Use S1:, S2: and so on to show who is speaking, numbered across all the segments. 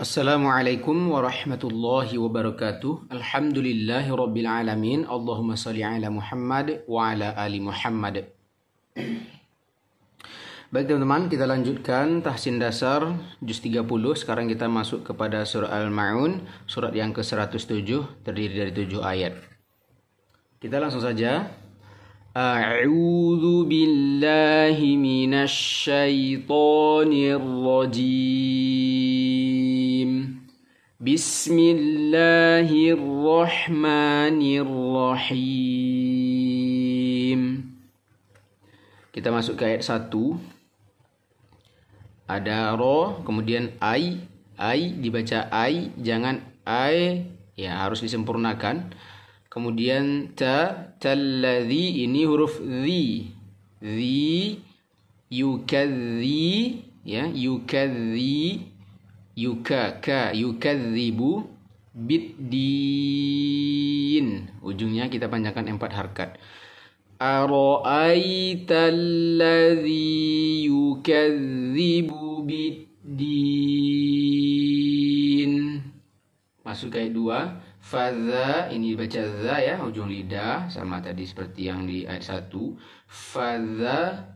S1: Assalamualaikum warahmatullahi wabarakatuh Alhamdulillahi rabbil alamin Allahumma salli ala Muhammad wa ala ali Muhammad Baik teman-teman kita lanjutkan tahsin dasar Juz 30 Sekarang kita masuk kepada surah Al-Ma'un Surat yang ke-107 terdiri dari 7 ayat Kita langsung saja أعوذ بالله من الشيطان الرجيم بسم الله الرحمن الرحيم Kita masuk ke ayat 1 Ada ro kemudian ai ai dibaca ai jangan ai ya harus disempurnakan Kemudian ta talladhi ini huruf zi. Zi yukadzi ya yukadzi yuka ka yukadzibu biddin. Ujungnya kita panjangkan empat harkat. Ara'aita alladhi yukadzibu biddin. Masuk kayak dua Faza ini baca za ya ujung lidah sama tadi seperti yang di ayat 1. Fadha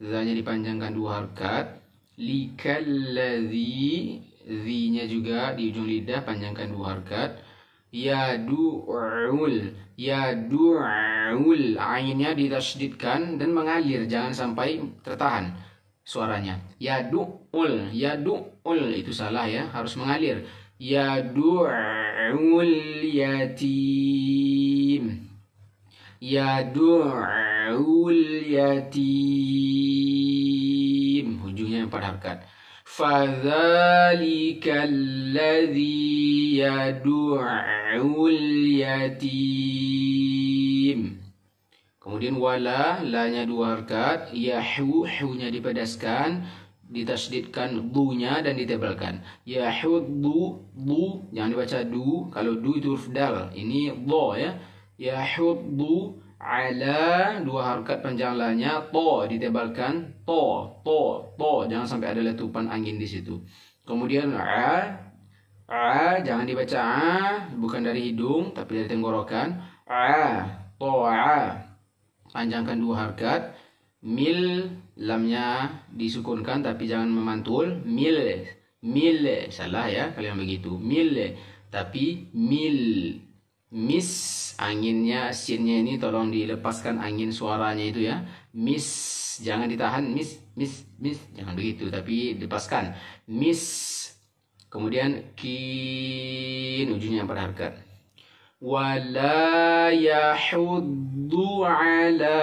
S1: zanya dipanjangkan dua harkat. Likalladzi zinya juga di ujung lidah panjangkan dua harkat. Yadu'ul Yadu'ul Ainnya ditasdidkan dan mengalir Jangan sampai tertahan suaranya Yadu'ul Yadu'ul itu salah ya Harus mengalir Ya yadu'ul yatim yadu'ul yatim hujungnya empat harakat fadzalika allazi yadu'ul yatim kemudian wala lanya dua harakat yahu hunya dipedaskan ditasdidkan du-nya dan ditebalkan ya hudu du jangan dibaca du kalau du itu huruf dal ini do ya ya hudu ala dua harkat panjang lanya to ditebalkan to to to jangan sampai ada letupan angin di situ kemudian a a jangan dibaca a bukan dari hidung tapi dari tenggorokan a to a panjangkan dua harkat mil lamnya disukunkan tapi jangan memantul mil mil salah ya kalian begitu mil tapi mil mis anginnya sinnya ini tolong dilepaskan angin suaranya itu ya mis jangan ditahan mis mis mis jangan begitu tapi lepaskan mis kemudian kin ujungnya berharga ولا يحض على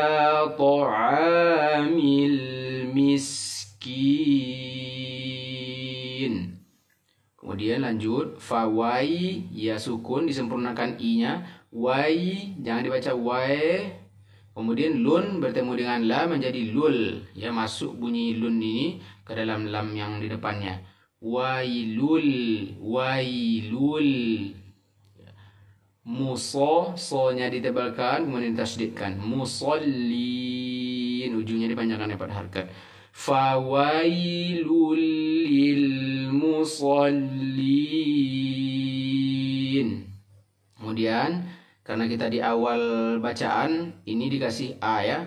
S1: طعام المسكين kemudian lanjut fawai ya sukun disempurnakan i-nya wai jangan dibaca wai kemudian lun bertemu dengan la menjadi lul ya masuk bunyi lun ini ke dalam lam yang di depannya wailul wailul muso solnya ditebalkan kemudian ditasdidkan musallin ujungnya dipanjangkan pada harkat fawailul lil kemudian karena kita di awal bacaan ini dikasih a ya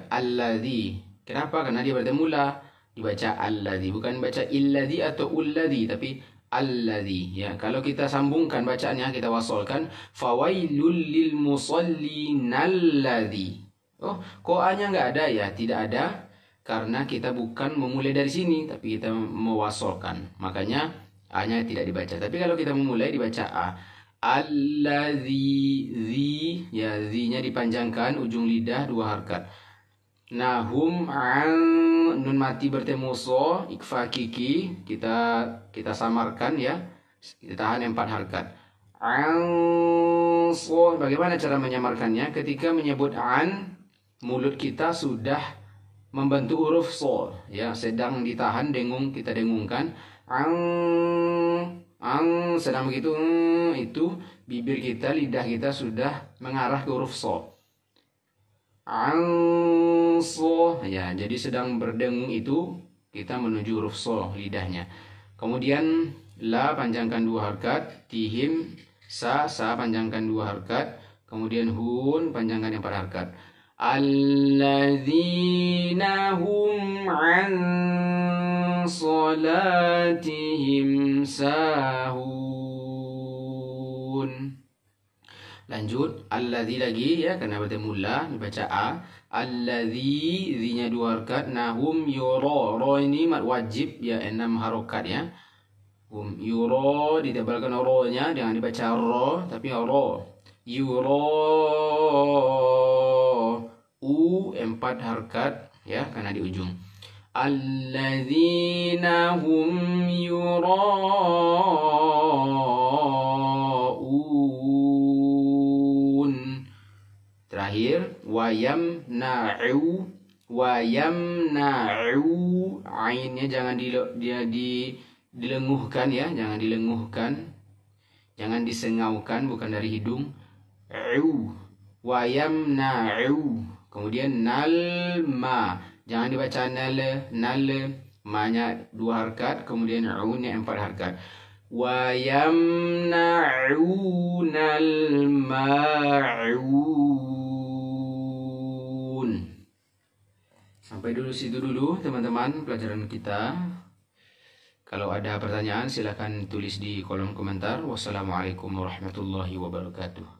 S1: di. kenapa karena dia bertemula dibaca di, bukan baca illadhi atau ulladhi. tapi alladhi ya kalau kita sambungkan bacaannya kita wasolkan fawailul lil musallin alladhi oh koanya nggak ada ya tidak ada karena kita bukan memulai dari sini tapi kita mewasolkan makanya a-nya tidak dibaca tapi kalau kita memulai dibaca a alladhi zi ya zi-nya dipanjangkan ujung lidah dua harkat Nahum an nun mati bertemu so ikfa kiki kita kita samarkan ya kita tahan empat harkat an so bagaimana cara menyamarkannya ketika menyebut an mulut kita sudah membantu huruf so ya sedang ditahan dengung kita dengungkan ang ang sedang begitu mm, itu bibir kita lidah kita sudah mengarah ke huruf so ang so ya jadi sedang berdengung itu kita menuju huruf so lidahnya kemudian la panjangkan dua harkat tihim sa sa panjangkan dua harkat kemudian hun panjangkan yang pada harkat alladzina hum an salatihim sahun Lanjut, alladhi lagi ya karena berarti mula dibaca a. Alladhi, zinya dua harakat, nahum yuro. Ro ini mat wajib ya enam harokat ya. Hum yuro ditebalkan ro-nya dengan dibaca ro tapi ro. Yuro u empat harokat ya karena di ujung. Alladzina nahum yuro wayam na'u wayam na'u ainnya jangan di, dia di dilenguhkan ya jangan dilenguhkan jangan disengaukan bukan dari hidung u wayam na'u kemudian nalma jangan dibaca nal nal manya dua harkat kemudian u nya empat harkat wayam na'u nal ma'u Sampai dulu situ dulu teman-teman pelajaran kita. Kalau ada pertanyaan silahkan tulis di kolom komentar. Wassalamualaikum warahmatullahi wabarakatuh.